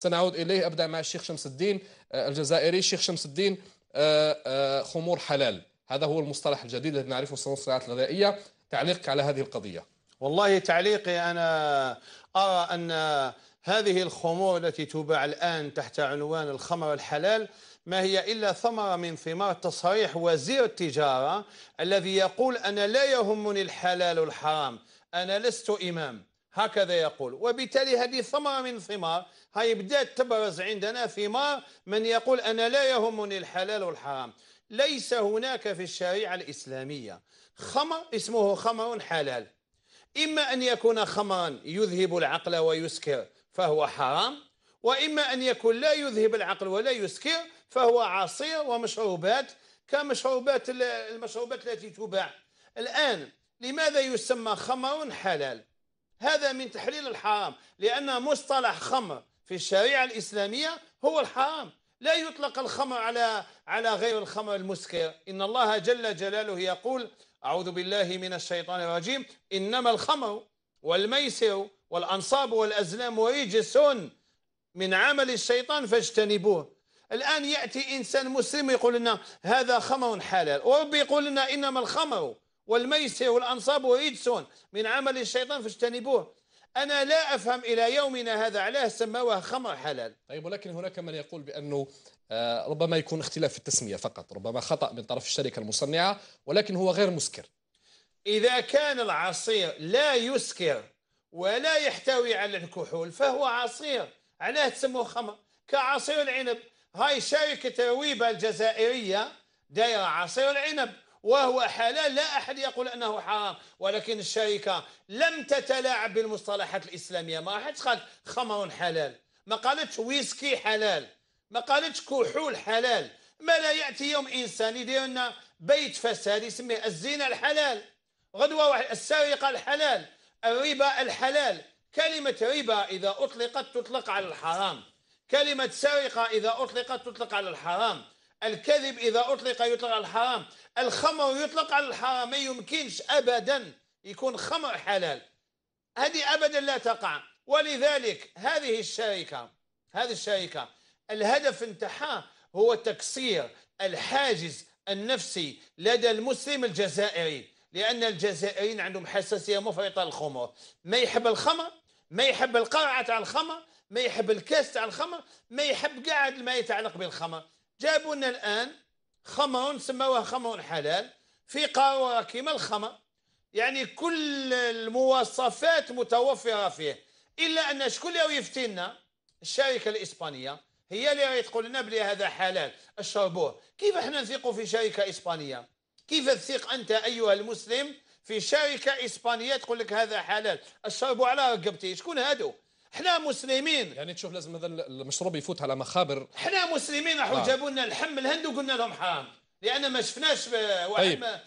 سنعود إليه أبدأ مع الشيخ شمس الدين آه، الجزائري الشيخ شمس الدين آه، آه، خمور حلال هذا هو المصطلح الجديد الذي نعرفه في الصناعات الغذائية تعليقك على هذه القضية والله تعليقي أنا أرى أن هذه الخمور التي تباع الآن تحت عنوان الخمر الحلال ما هي إلا ثمرة من ثمار تصريح وزير التجارة الذي يقول أنا لا يهمني الحلال والحرام أنا لست إمام هكذا يقول وبالتالي هذه ثمرة من ثمار هاي بدأت تبرز عندنا ثمار من يقول أنا لا يهمني الحلال والحرام ليس هناك في الشريعة الإسلامية خمر اسمه خمر حلال إما أن يكون خمرا يذهب العقل ويسكر فهو حرام وإما أن يكون لا يذهب العقل ولا يسكر فهو عصير ومشروبات كمشروبات المشروبات التي تباع الآن لماذا يسمى خمر حلال هذا من تحليل الحرام لأن مصطلح خمر في الشريعة الإسلامية هو الحرام لا يطلق الخمر على على غير الخمر المسكر إن الله جل جلاله يقول أعوذ بالله من الشيطان الرجيم إنما الخمر والميسر والأنصاب والأزلام ورجس من عمل الشيطان فاجتنبوه الآن يأتي إنسان مسلم يقول لنا هذا خمر حلال وربي يقول لنا إنما الخمر والميسر والأنصاب وإيدسون من عمل الشيطان فاجتنبوه أنا لا أفهم إلى يومنا هذا علاه سماوه خمر حلال طيب ولكن هناك من يقول بأنه آه، ربما يكون اختلاف في التسمية فقط ربما خطأ من طرف الشركة المصنعة ولكن هو غير مسكر إذا كان العصير لا يسكر ولا يحتوي على الكحول فهو عصير علاه تسموه خمر كعصير العنب هاي شركة رويبة الجزائرية دايرة عصير العنب وهو حلال لا أحد يقول أنه حرام ولكن الشركة لم تتلاعب بالمصطلحات الإسلامية ما حدش قالت خمر حلال ما قالتش ويسكي حلال ما قالتش كحول حلال ما لا يأتي يوم إنسان يدير لنا بيت فساد يسميه الزينة الحلال غدوة واحد السرقة الحلال الربا الحلال كلمة ربا إذا أطلقت تطلق على الحرام كلمة سرقة إذا أطلقت تطلق على الحرام الكذب إذا أطلق يطلق على الحرام الخمر يطلق على الحرام ما يمكنش أبدا يكون خمر حلال هذه أبدا لا تقع ولذلك هذه الشركة هذه الشركة الهدف انتحى هو تكسير الحاجز النفسي لدى المسلم الجزائري لأن الجزائريين عندهم حساسية مفرطة للخمر ما يحب الخمر ما يحب القرعة على الخمر ما يحب الكاس على الخمر ما يحب قاعد ما يتعلق بالخمر جابوا لنا الآن خمر سماوه خمر حلال في قاروره كما الخمر يعني كل المواصفات متوفرة فيه إلا أن شكون اللي يفتينا الشركة الإسبانية هي اللي تقول لنا بلي هذا حلال اشربوه كيف احنا نثق في شركة إسبانية كيف تثق أنت أيها المسلم في شركة إسبانية تقول لك هذا حلال اشربوا على رقبتي شكون هادو احنا مسلمين يعني تشوف لازم هذا المشروب يفوت على مخابر احنا مسلمين راحوا نعم. جابوا لنا الحم الهند وقلنا لهم حرام لان ما شفناش طيب. واحد طيب. ما